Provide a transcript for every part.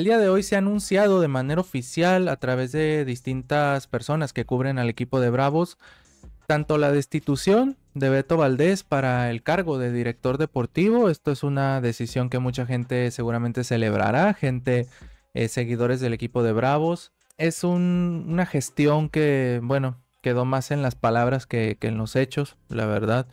El día de hoy se ha anunciado de manera oficial a través de distintas personas que cubren al equipo de Bravos, tanto la destitución de Beto Valdés para el cargo de director deportivo. Esto es una decisión que mucha gente seguramente celebrará, gente, eh, seguidores del equipo de Bravos. Es una gestión que, bueno, quedó más en las palabras que, en los hechos, la verdad.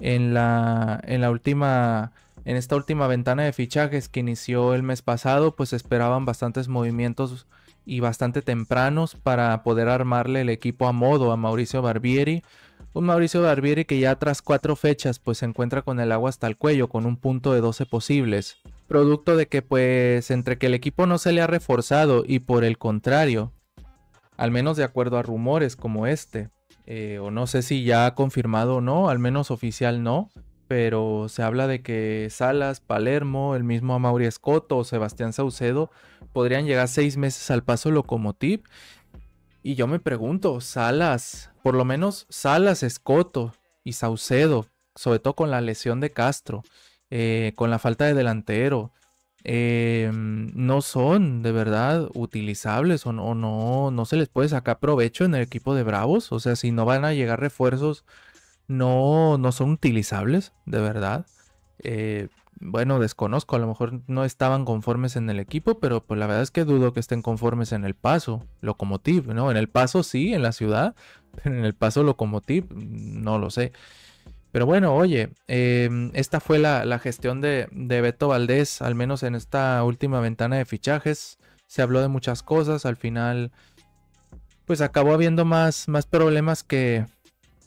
En la, en la última en esta última ventana de fichajes que inició el mes pasado, pues esperaban bastantes movimientos y bastante tempranos para poder armarle el equipo a modo a Mauricio Barbieri. Un Mauricio Barbieri que ya tras cuatro fechas pues se encuentra con el agua hasta el cuello con un punto de 12 posibles. Producto de que pues entre que el equipo no se le ha reforzado y por el contrario, al menos de acuerdo a rumores como este, eh, o no sé si ya ha confirmado o no, al menos oficial no, pero se habla de que Salas, Palermo, el mismo Amaury Escoto o Sebastián Saucedo podrían llegar seis meses al paso Locomotiv. Y yo me pregunto, Salas, por lo menos Salas, Escoto y Saucedo, sobre todo con la lesión de Castro, eh, con la falta de delantero, eh, no son de verdad utilizables o no, no se les puede sacar provecho en el equipo de Bravos. O sea, si no van a llegar refuerzos no, no son utilizables, de verdad. Eh, bueno, desconozco, a lo mejor no estaban conformes en el equipo, pero pues la verdad es que dudo que estén conformes en el paso, locomotive, ¿no? En el paso sí, en la ciudad, en el paso locomotive no lo sé. Pero bueno, oye, em, esta fue la, gestión de, Beto Valdés, al menos en esta última ventana de fichajes. Se habló de muchas cosas, al final pues acabó habiendo más, más problemas que,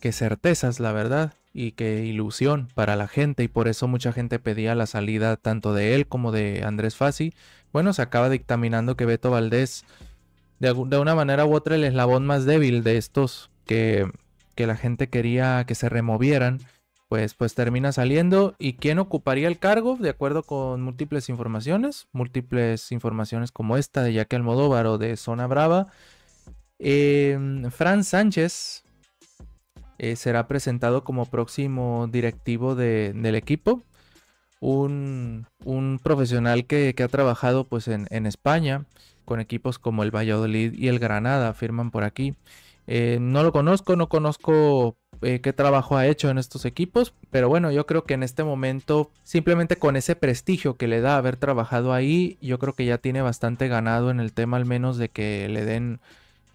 Qué certezas, la verdad, y qué ilusión para la gente, y por eso mucha gente pedía la salida tanto de él como de Andrés Fassi. Bueno, se acaba dictaminando que Beto Valdés, de, una manera u otra, el eslabón más débil de estos que, que la gente quería que se removieran, pues, pues, termina saliendo. ¿Y quién ocuparía el cargo? De acuerdo con múltiples informaciones, múltiples informaciones como esta de Jaque Almodóvar o de Zona Brava. Eh, Fran Sánchez, eh, será presentado como próximo directivo del equipo. Un, profesional que, ha trabajado pues, en, España con equipos como el Valladolid y el Granada, firman por aquí. Eh, no lo conozco, no conozco eh, qué trabajo ha hecho en estos equipos, pero bueno, yo creo que en este momento, simplemente con ese prestigio que le da haber trabajado ahí, yo creo que ya tiene bastante ganado en el tema al menos de que le den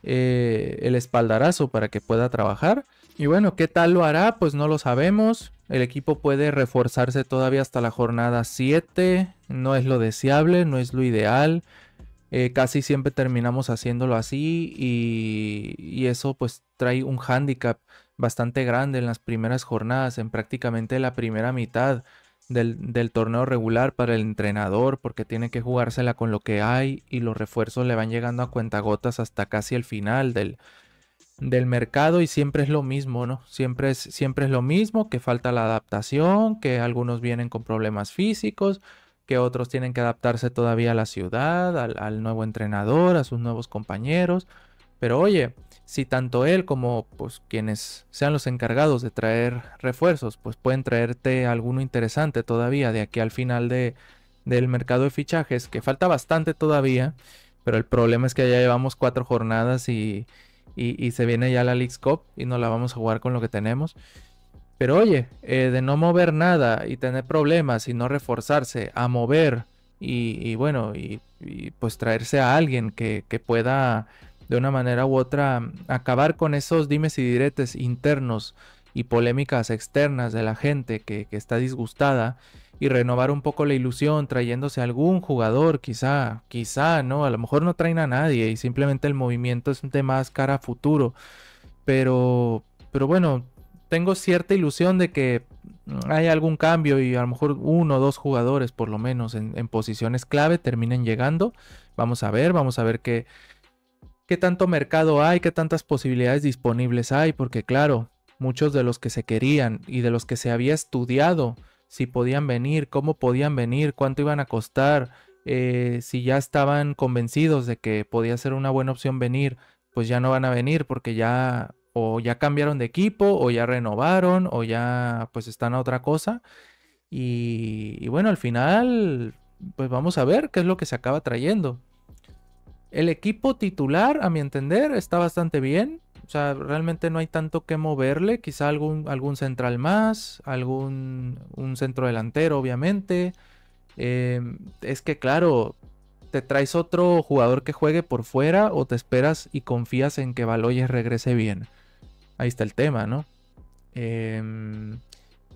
el espaldarazo para que pueda trabajar. Y bueno, ¿qué tal lo hará? Pues no lo sabemos. El equipo puede reforzarse todavía hasta la jornada 7. No es lo deseable, no es lo ideal. Eh, casi siempre terminamos haciéndolo así y, eso pues trae un hándicap bastante grande en las primeras jornadas, en prácticamente la primera mitad del, del, torneo regular para el entrenador, porque tiene que jugársela con lo que hay y los refuerzos le van llegando a cuentagotas hasta casi el final del, del mercado y siempre es lo mismo, ¿no? Siempre es, siempre es lo mismo, que falta la adaptación, que algunos vienen con problemas físicos, que otros tienen que adaptarse todavía a la ciudad, al, nuevo entrenador, a sus nuevos compañeros. Pero oye, si tanto él como pues, quienes sean los encargados de traer refuerzos, pues pueden traerte alguno interesante todavía de aquí al final de, del mercado de fichajes, que falta bastante todavía, pero el problema es que ya llevamos cuatro jornadas y, y, se viene ya la Leagues Cup y no la vamos a jugar con lo que tenemos. Pero oye, eh, de no mover nada y tener problemas y no reforzarse a mover y, bueno, y, pues traerse a alguien que, pueda de una manera u otra acabar con esos dimes y diretes internos y polémicas externas de la gente que está disgustada y renovar un poco la ilusión trayéndose a algún jugador, quizá, quizá, ¿no? A lo mejor no traen a nadie y simplemente el movimiento es un tema más cara a futuro. Pero, pero bueno, tengo cierta ilusión de que hay algún cambio y a lo mejor uno o dos jugadores por lo menos en, posiciones clave terminen llegando. Vamos a ver, vamos a ver qué, qué tanto mercado hay, qué tantas posibilidades disponibles hay, porque claro, muchos de los que se querían y de los que se había estudiado si podían venir, cómo podían venir, cuánto iban a costar, eh, si ya estaban convencidos de que podía ser una buena opción venir, pues ya no van a venir porque ya o ya cambiaron de equipo o ya renovaron o ya pues están a otra cosa. Y, y bueno, al final pues vamos a ver qué es lo que se acaba trayendo. El equipo titular, a mi entender, está bastante bien. O sea, realmente no hay tanto que moverle. Quizá algún, algún central más, algún un centro delantero, obviamente. Em, es que, claro, te traes otro jugador que juegue por fuera o te esperas y confías en que Baloyes regrese bien. Ahí está el tema, ¿no? Em,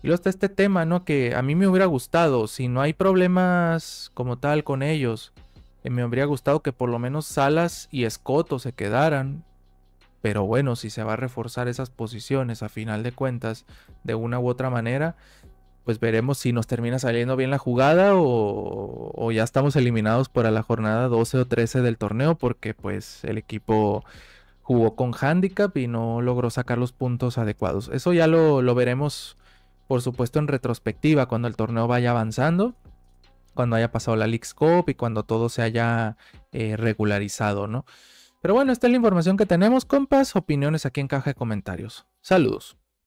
y luego está este tema, ¿no? Que a mí me hubiera gustado, si no hay problemas como tal con ellos, eh, me habría gustado que por lo menos Salas y Escoto se quedaran pero bueno, si se va a reforzar esas posiciones a final de cuentas de una u otra manera, pues veremos si nos termina saliendo bien la jugada o, ya estamos eliminados para la jornada 12 o 13 del torneo porque pues el equipo jugó con handicap y no logró sacar los puntos adecuados. Eso ya lo, lo veremos por supuesto en retrospectiva cuando el torneo vaya avanzando, cuando haya pasado la League Cup y cuando todo se haya eh, regularizado, ¿no? Pero bueno, esta es la información que tenemos, compas. Opiniones aquí en caja de comentarios. Saludos.